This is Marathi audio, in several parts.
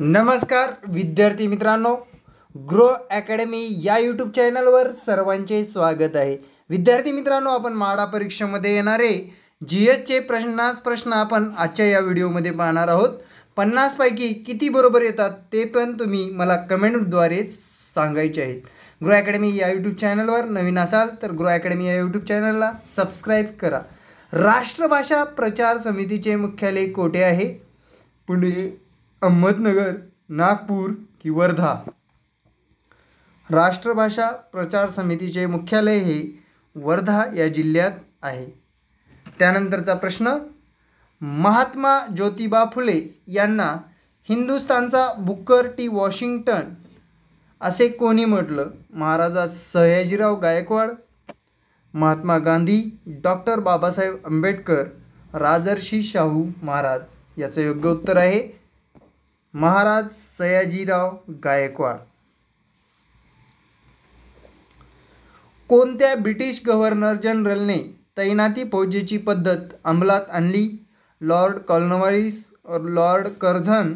नमस्कार विद्यार्थी मित्रांनो ग्रो अकॅडमी या यूट्यूब चॅनलवर सर्वांचे स्वागत आहे विद्यार्थी मित्रांनो आपण माडा परीक्षेमध्ये येणारे जी एचचे प्रश्नास प्रश्न आपण आजच्या या व्हिडिओमध्ये पाहणार आहोत पन्नासपैकी किती बरोबर येतात ते पण तुम्ही मला कमेंटद्वारे सांगायचे आहेत ग्रो अकॅडमी या यूट्यूब चॅनलवर नवीन असाल तर ग्रो अकॅडमी या यूट्यूब चॅनलला सबस्क्राईब करा राष्ट्रभाषा प्रचार समितीचे मुख्यालय कोठे आहे पुणे अहमदनगर नागपूर की वर्धा राष्ट्रभाषा प्रचार समितीचे मुख्यालय हे वर्धा या जिल्ह्यात आहे त्यानंतरचा प्रश्न महात्मा ज्योतिबा फुले यांना हिंदुस्तानचा बुकर टी वॉशिंग्टन असे कोणी म्हटलं महाराजा सयाजीराव गायकवाड महात्मा गांधी डॉक्टर बाबासाहेब आंबेडकर राजर्षी शाहू महाराज याचं योग्य उत्तर आहे महाराज सयाजीराव गायकवाड कोणत्या ब्रिटिश गव्हर्नर जनरलने तैनाती फौजेची पद्धत अंमलात आणली Lord Cornwallis Lord Curzon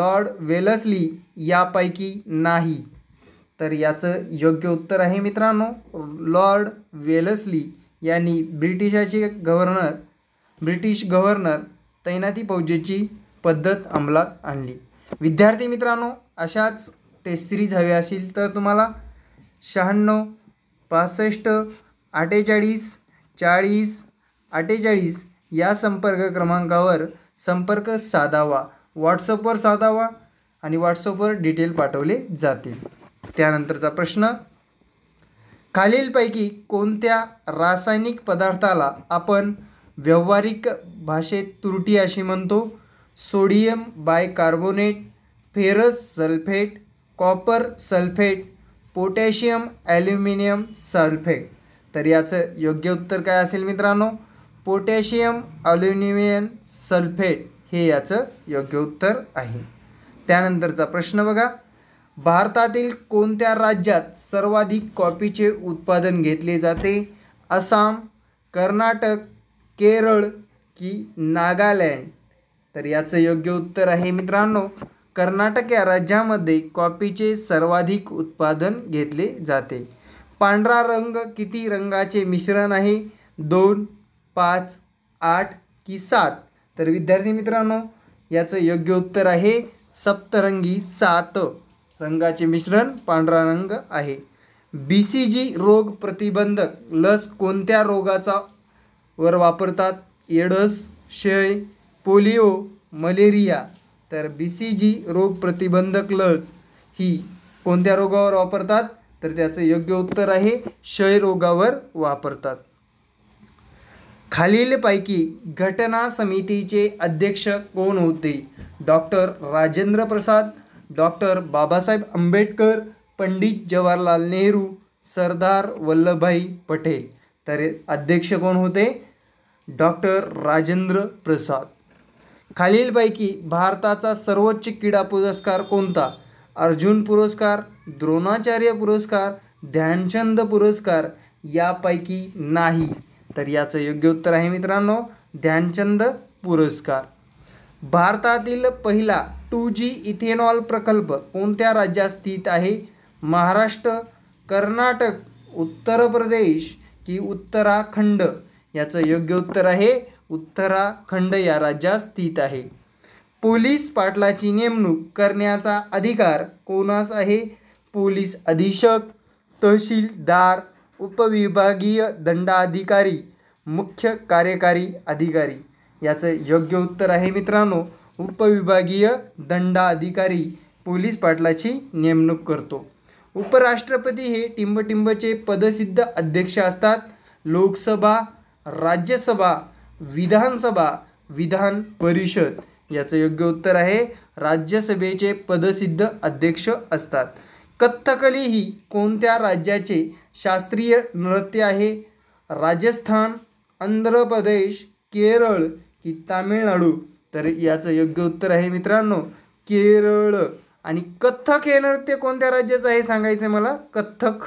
Lord Wellesley यापैकी नाही तर याचं योग्य उत्तर आहे मित्रांनो लॉर्ड वेलसली यांनी ब्रिटिशाचे गव्हर्नर ब्रिटिश गव्हर्नर तैनाती फौजेची पद्धत अंमलात आणली विद्यार्थी मित्रांनो अशाच टेस्ट सिरीज हवी असेल तर तुम्हाला शहाण्णव पासष्ट अठ्ठेचाळीस चाळीस अठ्ठेचाळीस या संपर्क क्रमांकावर संपर्क साधावा व्हॉट्सअपवर साधावा आणि व्हॉट्सअपवर डिटेल पाठवले जातील त्यानंतरचा प्रश्न खालीलपैकी कोणत्या रासायनिक पदार्थाला आपण व्यावहारिक भाषेत तुरटी अशी म्हणतो sodium bicarbonate ferrous sulphate copper sulphate potassium aluminium sulphate तर याचं योग्य उत्तर काय असेल मित्रांनो पोटॅशियम अल्युमिनियम सल्फेट हे याचं योग्य उत्तर आहे त्यानंतरचा प्रश्न बघा भारतातील कोणत्या राज्यात सर्वाधिक कॉफीचे उत्पादन घेतले जाते आसाम कर्नाटक केरळ की नागालँड तर याचं योग्य उत्तर आहे मित्रांनो कर्नाटक या राज्यामध्ये कॉफीचे सर्वाधिक उत्पादन घेतले जाते पांढरा रंग किती रंगाचे मिश्रण आहे दोन पाच आठ की सात तर विद्यार्थी मित्रांनो याचं योग्य उत्तर आहे सप्तरंगी सात रंगाचे मिश्रण पांढरा रंग आहे बी सी जी रोग प्रतिबंधक लस कोणत्या रोगाचा वर वापरतात एडस क्षय पोलिओ मलेरिया तर बी सी जी रोग प्रतिबंधक लस ही कोणत्या रोगावर वापरतात तर त्याचं योग्य उत्तर आहे क्षयरोगावर वापरतात खालीलपैकी घटना समितीचे अध्यक्ष कोण होते डॉक्टर राजेंद्र प्रसाद डॉक्टर बाबासाहेब आंबेडकर पंडित जवाहरलाल नेहरू सरदार वल्लभभाई पटेल तर अध्यक्ष कोण होते डॉक्टर राजेंद्र प्रसाद खालीलपैकी भारताचा सर्वोच्च क्रीडा पुरस्कार कोणता अर्जुन पुरस्कार द्रोणाचार्य पुरस्कार ध्यानचंद पुरस्कार यापैकी नाही तर याचं योग्य उत्तर आहे मित्रांनो ध्यानचंद पुरस्कार भारतातील पहिला टू जी इथेनॉल प्रकल्प कोणत्या राज्यात स्थित आहे महाराष्ट्र कर्नाटक उत्तर प्रदेश की उत्तराखंड याचं योग्य उत्तर आहे उत्तराखंड या राज्यात स्थित आहे पोलीस पाटलाची नेमणूक करण्याचा अधिकार कोणास आहे पोलीस अधीक्षक तहसीलदार उपविभागीय दंडाधिकारी मुख्य कार्यकारी अधिकारी याचं योग्य उत्तर आहे मित्रांनो उपविभागीय दंडाधिकारी पोलीस पाटलाची नेमणूक करतो उपराष्ट्रपती हे टिंबटिंबचे पदसिद्ध अध्यक्ष असतात लोकसभा राज्यसभा विधानसभा विधान परिषद याचं योग्य उत्तर आहे राज्यसभेचे पदसिद्ध अध्यक्ष असतात कथ्थकली ही कोणत्या राज्याचे शास्त्रीय नृत्य आहे राजस्थान आंध्र प्रदेश केरळ की तामिळनाडू तर याचं योग्य उत्तर आहे मित्रांनो केरळ आणि कथ्थक हे नृत्य कोणत्या राज्याचं आहे सांगायचं मला कथ्थक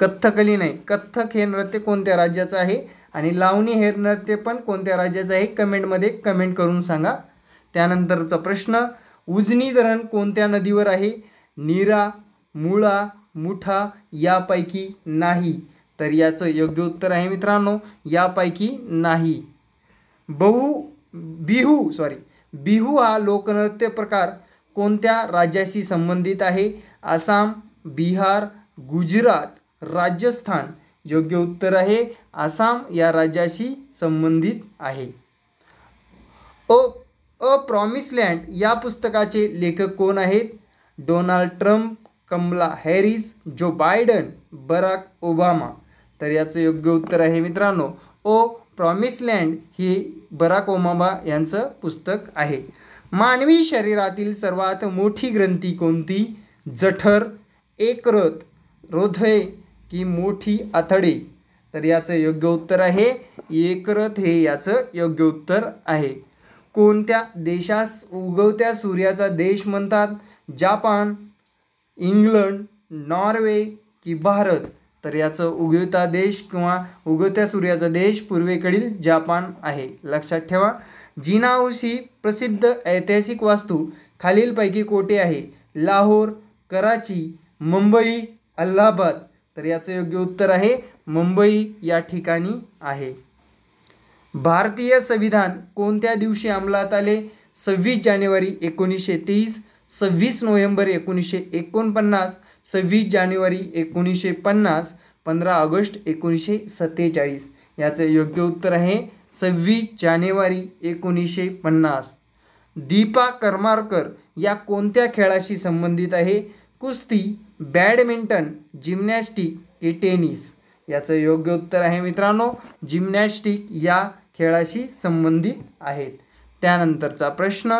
कथ्थकली नाही कथ्थक हे नृत्य कोणत्या राज्याचं आहे आणि लावणी हे नृत्य पण कोणत्या राज्याचं आहे कमेंटमध्ये कमेंट करून सांगा त्यानंतरचा प्रश्न उजनी धरण कोणत्या नदीवर आहे नीरा मुळा मुठा यापैकी नाही तर याचं योग्य उत्तर आहे मित्रांनो यापैकी नाही बहु बिहू सॉरी बिहू हा लोकनृत्य प्रकार कोणत्या राज्याशी संबंधित आहे आसाम बिहार गुजरात राजस्थान योग्य उत्तर आहे आसाम या राज्याशी संबंधित आहे ओ अ प्रॉमिस लँड या पुस्तकाचे लेखक कोण आहेत Donald Trump Kamala Harris Joe Biden Barack Obama तर याचं योग्य उत्तर आहे मित्रांनो ओ प्रॉमिस लँड हे बराक ओबामा यांचं पुस्तक आहे मानवी शरीरातील सर्वात मोठी ग्रंथी कोणती जठर एकरथ हृदय ही मोठी आथडी तर याचं योग्य उत्तर आहे एकरथ हे याचं योग्य उत्तर आहे कोणत्या देशास उगवत्या सूर्याचा देश म्हणतात जापान इंग्लंड नॉर्वे की भारत तर याचं उगवता देश किंवा उगवत्या सूर्याचा देश पूर्वेकडील जापान आहे लक्षात ठेवा जिनाऊस ही प्रसिद्ध ऐतिहासिक वास्तू खालीलपैकी कोठे आहे लाहोर कराची मुंबई अल्हाबाद तर याचं योग्य उत्तर आहे मुंबई या ठिकाणी आहे भारतीय संविधान कोणत्या दिवशी अंमलात आले सव्वीस जानेवारी एकोणीसशे तीस सव्वीस नोव्हेंबर एकोणीसशे एकोणपन्नास सव्वीस जानेवारी एकोणीसशे पन्नास पंधरा ऑगस्ट एकोणीसशे सत्तेचाळीस याचं योग्य उत्तर आहे सव्वीस जानेवारी एकोणीसशे पन्नास दीपा करमारकर या कोणत्या खेळाशी संबंधित आहे कुस्ती बॅडमिंटन जिमनॅस्टिक की टेनिस याचं योग्य उत्तर आहे मित्रांनो जिमनॅस्टिक या खेळाशी संबंधित आहेत त्यानंतरचा प्रश्न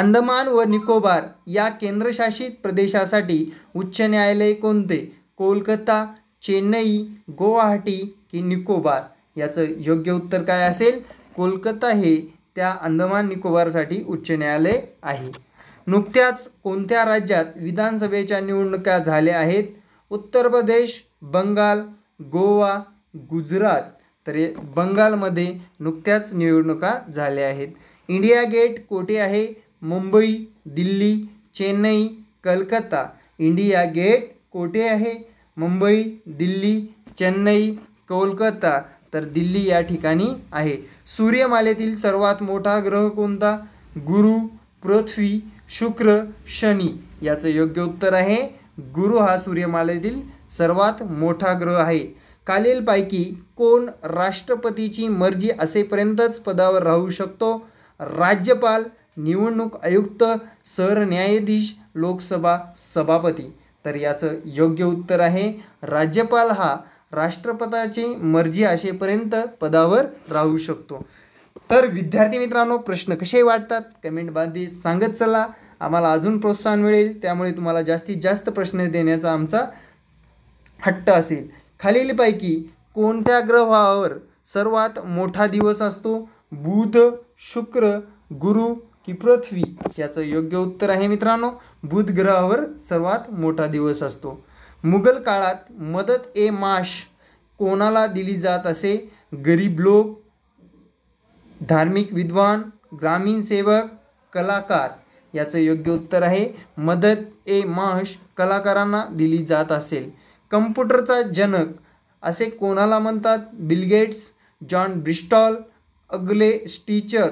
अंदमान व निकोबार या केंद्रशासित प्रदेशासाठी उच्च न्यायालय कोणते कोलकाता चेन्नई गुवाहाटी की निकोबार याचं योग्य उत्तर काय असेल कोलकाता हे त्या अंदमान निकोबारसाठी उच्च न्यायालय आहे नुकत्याच कोणत्या राज्यात विधानसभेच्या निवडणुका झाल्या आहेत उत्तर प्रदेश बंगाल गोवा गुजरात तर बंगालमध्ये नुकत्याच निवडणुका झाल्या आहेत इंडिया गेट कोठे आहे मुंबई दिल्ली चेन्नई कलकत्ता इंडिया गेट कोठे आहे मुंबई दिल्ली चेन्नई कोलकाता तर दिल्ली या ठिकाणी आहे सूर्यमालेतील सर्वात मोठा ग्रह कोणता गुरु पृथ्वी शुक्र शनी याचं योग्य उत्तर आहे गुरु हा सूर्यमालेतील सर्वात मोठा ग्रह आहे खालीलपैकी कोण राष्ट्रपतीची मर्जी असेपर्यंतच पदावर राहू शकतो राज्यपाल निवडणूक आयुक्त सरन्यायाधीश लोकसभा सभापती तर याचं योग्य उत्तर आहे राज्यपाल हा राष्ट्रपताची मर्जी असेपर्यंत पदावर राहू शकतो तर विद्यार्थी मित्रांनो प्रश्न कसे वाटतात कमेंट बांधी सांगत चला आम्हाला अजून प्रोत्साहन मिळेल त्यामुळे तुम्हाला जास्तीत जास्त प्रश्न देण्याचा आमचा हट्ट असेल खालीलपैकी कोणत्या ग्रहावर सर्वात मोठा दिवस असतो बुध शुक्र गुरु की पृथ्वी याचं योग्य उत्तर आहे मित्रांनो बुध ग्रहावर सर्वात मोठा दिवस असतो मुघल काळात मदत ए माश कोणाला दिली जात असे गरीब लोक धार्मिक विद्वान ग्रामीण सेवक कलाकार याचं योग्य उत्तर आहे मदत ए माश कलाकारांना दिली जात असेल कम्प्युटरचा जनक असे कोणाला म्हणतात बिलगेट्स जॉन ब्रिस्टॉल अगले स्टीचर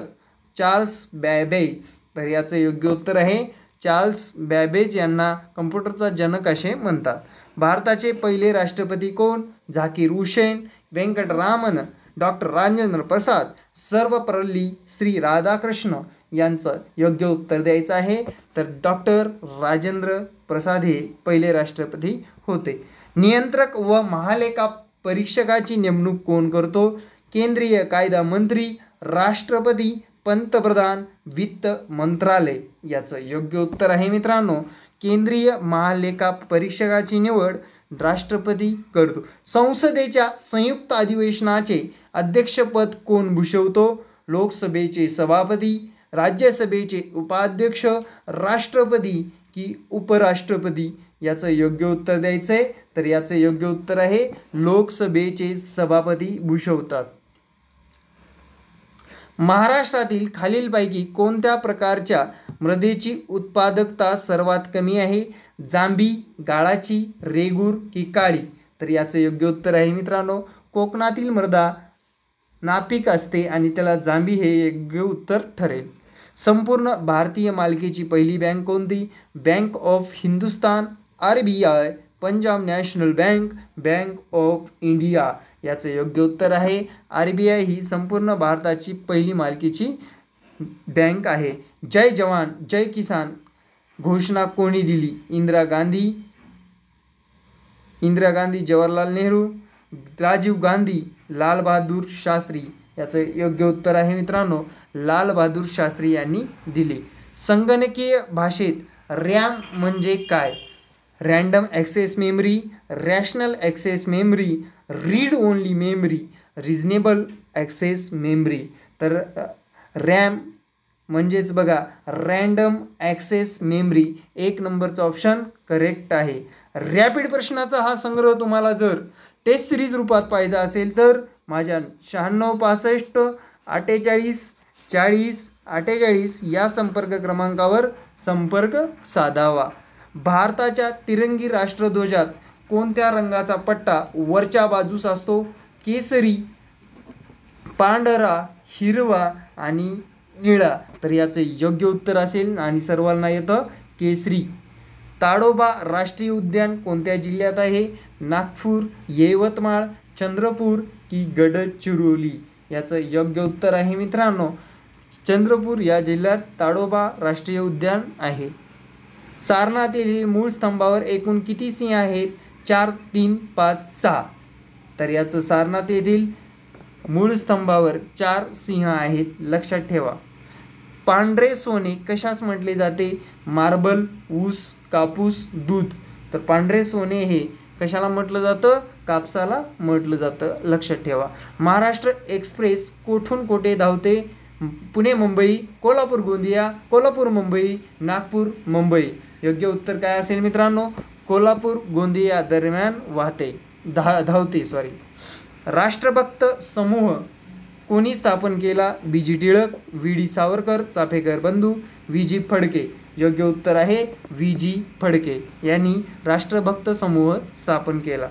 चार्ल्स बॅबेज तर याचं योग्य उत्तर आहे चार्ल्स बॅबेज यांना कम्प्युटरचा जनक असे म्हणतात भारताचे पहिले राष्ट्रपती कोण झाकीर हुसेन व्यंकटरामन डॉक्टर राजेंद्र प्रसाद सर्वपल्ली श्री राधाकृष्ण यांचं योग्य उत्तर द्यायचं आहे तर डॉक्टर राजेंद्र प्रसाद हे पहिले राष्ट्रपती होते नियंत्रक व महालेखा परीक्षकाची नेमणूक कोण करतो केंद्रीय कायदा मंत्री राष्ट्रपती पंतप्रधान वित्त मंत्रालय याचं योग्य उत्तर आहे मित्रांनो केंद्रीय महालेखा परीक्षकाची निवड राष्ट्रपती करतो संसदेच्या संयुक्त अधिवेशनाचे अध्यक्षपद कोण भूषवतो लोकसभेचे सभापती राज्यसभेचे उपाध्यक्ष राष्ट्रपती की उपराष्ट्रपती याचं योग्य उत्तर द्यायचं आहे तर याचं योग्य उत्तर आहे लोकसभेचे सभापती भूषवतात महाराष्ट्रातील खालीलपैकी कोणत्या प्रकारच्या मृदेची उत्पादकता सर्वात कमी आहे जांभी गाळाची रेगूर की काळी तर याचं योग्य उत्तर आहे मित्रांनो कोकणातील मृदा नापिक असते आणि त्याला जांभी हे योग्य उत्तर ठरेल संपूर्ण भारतीय मालकीची पहिली बँक कोणती Bank of Hindustan R B I Punjab National Bank Bank of India याचं योग्य उत्तर आहे आर बी आय ही संपूर्ण भारताची पहिली मालकीची बँक आहे जय जवान जय किसान घोषणा कोणी दिली इंदिरा गांधी इंदिरा गांधी जवाहरलाल नेहरू राजीव गांधी लालबहादूर शास्त्री याचं योग्य उत्तर आहे मित्रांनो लालबहादूर शास्त्री यांनी दिले संगणकीय भाषेत रॅम म्हणजे काय random access memory rational access memory read only memory reasonable access memory तर रॅम म्हणजेच बघा रँडम ॲक्सेस मेमरी एक नंबरचा ऑप्शन करेक्ट आहे रॅपिड प्रश्नाचा हा संग्रह तुम्हाला जर टेस्ट सिरीज रूपात पाहिजे असेल तर माझ्या शहाण्णव पासष्ट अठ्ठेचाळीस चाळीस अठ्ठेचाळीस या संपर्क क्रमांकावर संपर्क साधावा भारताच्या तिरंगी राष्ट्रध्वजात कोणत्या रंगाचा पट्टा वरच्या बाजूस असतो केसरी पांढरा हिरवा आणि निळा तर याचं योग्य उत्तर असेल आणि सर्वांना येतं केसरी ताडोबा राष्ट्रीय उद्यान कोणत्या जिल्ह्यात आहे नागपूर यवतमाळ चंद्रपूर की गडचिरोली याचं योग्य उत्तर आहे मित्रांनो चंद्रपूर या जिल्ह्यात ताडोबा राष्ट्रीय उद्यान आहे सारनाथ येथील मूळ स्तंभावर एकूण किती सिंह आहेत चार तीन पाच सहा तर याचं सारनाथ येथील मूळ स्तंभावर चार सिंह आहेत लक्षात ठेवा पांढरे सोने कशास म्हटले जाते मार्बल ऊस कापूस दूध तर पांढरे सोने हे कशाला म्हटलं जातं कापसाला म्हटलं जातं लक्षात ठेवा महाराष्ट्र एक्सप्रेस कोठून कोठे धावते पुणे मुंबई कोल्हापूर गोंदिया कोल्हापूर मुंबई नागपूर मुंबई योग्य उत्तर काय असेल मित्रांनो कोल्हापूर गोंदिया दरम्यान वाहते धा धावते सॉरी राष्ट्रभक्त समूह कोणी स्थापन केला B G Tilak V D Savarkar Chapekar बंधू व्ही जी फडके योग्य उत्तर आहे व्ही जी फडके यांनी राष्ट्रभक्त समूह स्थापन केला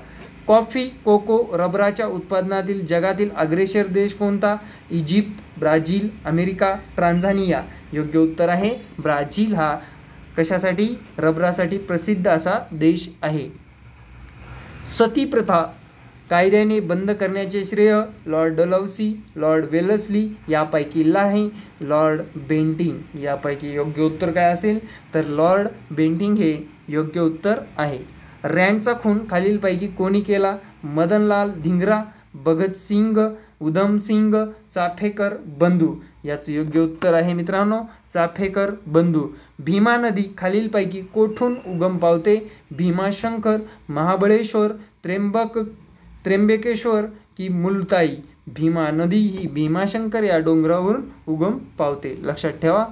कॉफी कोको रबराच्या उत्पादनातील जगातील अग्रेसर देश कोणता इजिप्त ब्राझील अमेरिका ट्रान्झानिया योग्य उत्तर आहे ब्राझील हा कशासाठी रबरासाठी प्रसिद्ध असा देश आहे सती प्रथा कायद्याने बंद करण्याचे श्रेय लॉर्ड डलौसी लॉर्ड वेलसली यापैकी लाही लॉर्ड बेंटिंग यापैकी योग्य उत्तर काय असेल तर लॉर्ड बेंटिंग हे योग्य उत्तर आहे रँडचा खून खालीलपैकी कोणी केला मदनलाल धिंगरा भगतसिंग उधमसिंग चाफेकर बंधू याचं योग्य उत्तर आहे मित्रांनो चाफेकर बंधू भीमा नदी खालीलपैकी कोठून उगम पावते भीमाशंकर महाबळेश्वर त्र्यंबक त्र्यंबकेश्वर की मुलताई भीमा नदी ही भीमाशंकर या डोंगरावरून उगम पावते लक्षात ठेवा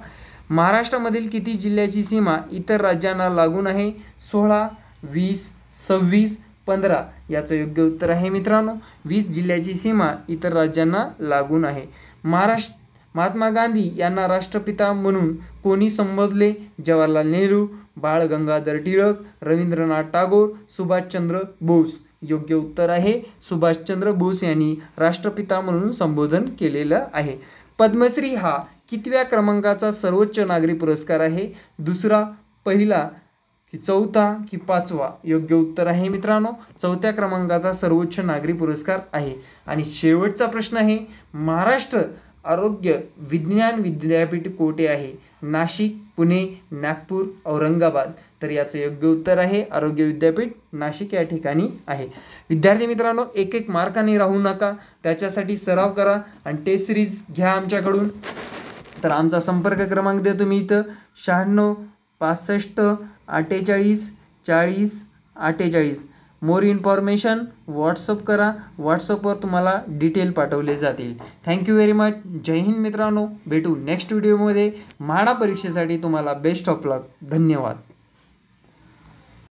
महाराष्ट्रामधील किती जिल्ह्याची सीमा इतर राज्यांना लागून आहे सोळा वीस सव्वीस पंधरा याचं योग्य उत्तर आहे मित्रांनो वीस जिल्ह्याची सीमा इतर राज्यांना लागून आहे महाराष्ट्र महात्मा गांधी यांना राष्ट्रपिता म्हणून कोणी संबोधले जवाहरलाल नेहरू बाळ गंगाधर टिळक रवींद्रनाथ टागोर सुभाषचंद्र बोस योग्य उत्तर आहे सुभाषचंद्र बोस यांनी राष्ट्रपिता म्हणून संबोधन केलेलं आहे पद्मश्री हा कितव्या क्रमांकाचा सर्वोच्च नागरी पुरस्कार आहे दुसरा पहिला की चौथा की पाचवा योग्य उत्तर आहे मित्रांनो चौथ्या क्रमांकाचा सर्वोच्च नागरी पुरस्कार आहे आणि शेवटचा प्रश्न आहे महाराष्ट्र आरोग्य विज्ञान विद्यापीठ कोठे आहे नाशिक पुणे नागपूर औरंगाबाद तर याचं योग्य उत्तर आहे आरोग्य विद्यापीठ नाशिक या ठिकाणी आहे विद्यार्थी मित्रांनो एक एक मार्काने राहू नका त्याच्यासाठी सराव करा आणि टेस्ट सिरीज घ्या आमच्याकडून तर आमचा संपर्क क्रमांक देतो मी इथं शहाण्णव पासष्ट अठ्ठेचाळीस चाळीस अठ्ठेचाळीस मोर इन्फॉर्मेशन व्हॉट्सअप करा व्हॉट्सअपवर तुम्हाला डिटेल पाठवले जातील thank you very much Jai Hind मित्रांनो भेटू नेक्स्ट व्हिडिओमध्ये म्हाडा परीक्षेसाठी तुम्हाला बेस्ट ऑफ लक धन्यवाद